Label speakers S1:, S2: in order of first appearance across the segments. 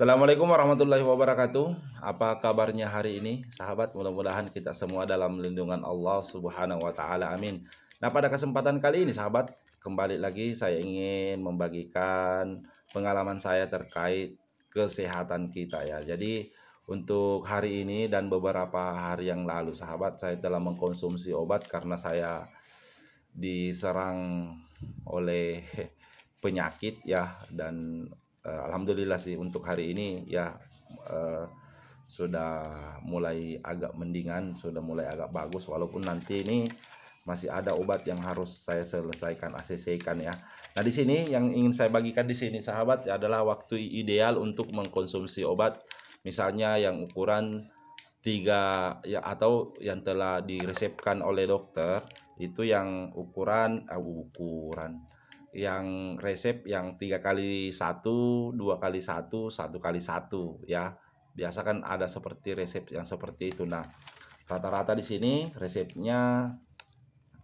S1: Assalamualaikum warahmatullahi wabarakatuh. Apa kabarnya hari ini, sahabat? Mudah-mudahan kita semua dalam lindungan Allah Subhanahu wa taala. Amin. Nah, pada kesempatan kali ini, sahabat, kembali lagi saya ingin membagikan pengalaman saya terkait kesehatan kita ya. Jadi, untuk hari ini dan beberapa hari yang lalu, sahabat, saya telah mengkonsumsi obat karena saya diserang oleh penyakit ya dan uh, alhamdulillah sih untuk hari ini ya uh, sudah mulai agak mendingan sudah mulai agak bagus walaupun nanti ini masih ada obat yang harus saya selesaikan ACC kan ya. Nah di sini yang ingin saya bagikan di sini sahabat adalah waktu ideal untuk mengkonsumsi obat misalnya yang ukuran tiga ya atau yang telah diresepkan oleh dokter itu yang ukuran uh, ukuran yang resep yang tiga kali satu dua kali satu satu kali satu ya biasa kan ada seperti resep yang seperti itu nah rata-rata di sini resepnya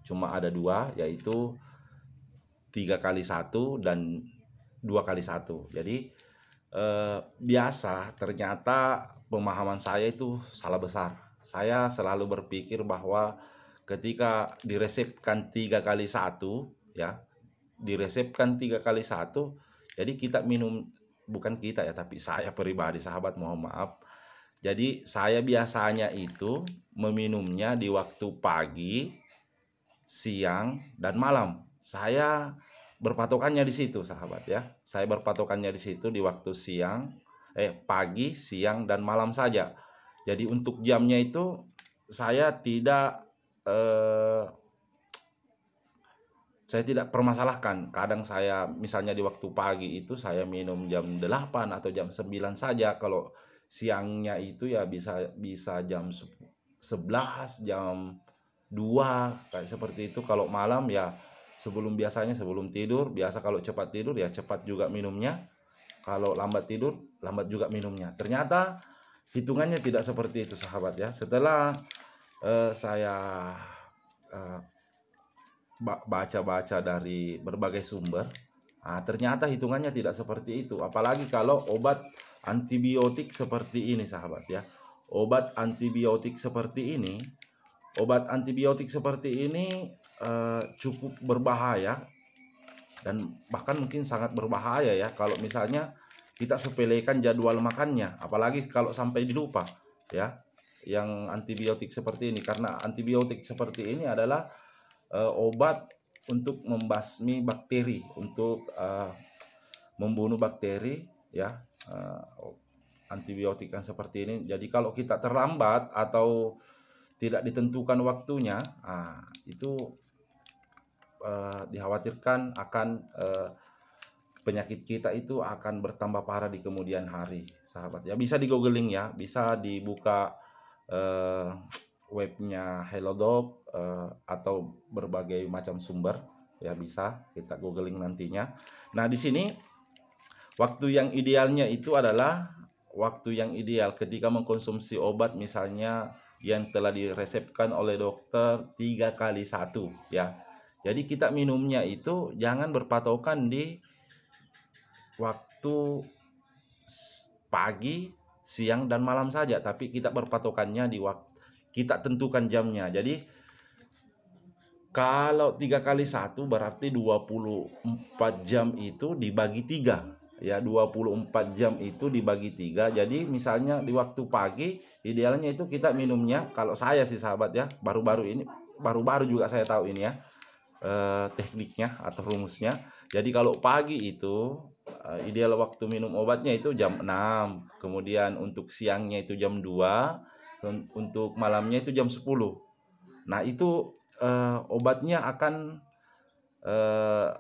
S1: cuma ada dua yaitu tiga kali satu dan dua kali satu jadi eh, biasa ternyata pemahaman saya itu salah besar saya selalu berpikir bahwa ketika diresepkan tiga kali satu ya diresepkan tiga kali satu jadi kita minum bukan kita ya tapi saya pribadi sahabat mohon maaf jadi saya biasanya itu meminumnya di waktu pagi siang dan malam saya berpatokannya di situ sahabat ya saya berpatokannya di situ di waktu siang eh pagi siang dan malam saja jadi untuk jamnya itu saya tidak eh, saya tidak permasalahkan. Kadang saya misalnya di waktu pagi itu saya minum jam 8 atau jam 9 saja. Kalau siangnya itu ya bisa bisa jam 11, jam 2 kayak seperti itu. Kalau malam ya sebelum biasanya sebelum tidur, biasa kalau cepat tidur ya cepat juga minumnya. Kalau lambat tidur, lambat juga minumnya. Ternyata hitungannya tidak seperti itu sahabat ya. Setelah uh, saya uh, baca-baca dari berbagai sumber, nah, ternyata hitungannya tidak seperti itu. Apalagi kalau obat antibiotik seperti ini, sahabat ya. Obat antibiotik seperti ini, obat antibiotik seperti ini eh, cukup berbahaya dan bahkan mungkin sangat berbahaya ya kalau misalnya kita sepelekan jadwal makannya, apalagi kalau sampai dilupa ya yang antibiotik seperti ini karena antibiotik seperti ini adalah uh, obat untuk membasmi bakteri, untuk uh, membunuh bakteri, ya uh, antibiotik yang seperti ini. Jadi kalau kita terlambat atau tidak ditentukan waktunya, uh, itu uh, dikhawatirkan akan uh, penyakit kita itu akan bertambah parah di kemudian hari, sahabat. Ya bisa di googling ya, bisa dibuka eh, webnya HelloDoc uh, eh, atau berbagai macam sumber ya bisa kita googling nantinya. Nah di sini waktu yang idealnya itu adalah waktu yang ideal ketika mengkonsumsi obat misalnya yang telah diresepkan oleh dokter tiga kali satu ya. Jadi kita minumnya itu jangan berpatokan di waktu pagi, siang dan malam saja, tapi kita berpatokannya di waktu kita tentukan jamnya jadi kalau tiga kali satu berarti 24 jam itu dibagi tiga ya 24 jam itu dibagi tiga jadi misalnya di waktu pagi idealnya itu kita minumnya kalau saya sih sahabat ya baru-baru ini baru-baru juga saya tahu ini ya eh, tekniknya atau rumusnya jadi kalau pagi itu eh, ideal waktu minum obatnya itu jam 6 kemudian untuk siangnya itu jam 2 untuk malamnya itu jam 10 nah itu uh, obatnya akan uh,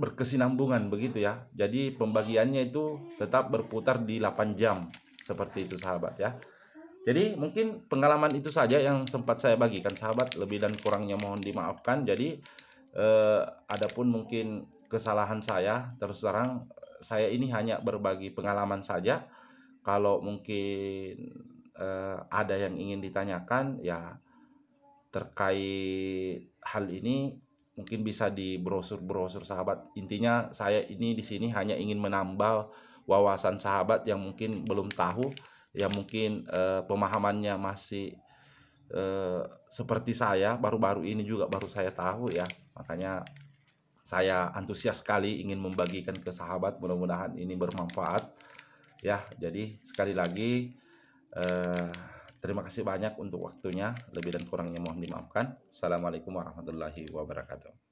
S1: berkesinambungan begitu ya jadi pembagiannya itu tetap berputar di 8 jam seperti itu sahabat ya jadi mungkin pengalaman itu saja yang sempat saya bagikan sahabat lebih dan kurangnya mohon dimaafkan jadi eh, adapun mungkin kesalahan saya terus terang saya ini hanya berbagi pengalaman saja kalau mungkin eh, ada yang ingin ditanyakan ya terkait hal ini mungkin bisa di brosur-brosur sahabat. Intinya saya ini di sini hanya ingin menambah wawasan sahabat yang mungkin belum tahu, yang mungkin eh, pemahamannya masih eh, seperti saya baru-baru ini juga baru saya tahu ya. Makanya saya antusias sekali ingin membagikan ke sahabat mudah-mudahan ini bermanfaat ya jadi sekali lagi Uh, terima kasih banyak untuk waktunya. Lebih dan kurangnya mohon dimaafkan. Assalamualaikum warahmatullahi wabarakatuh.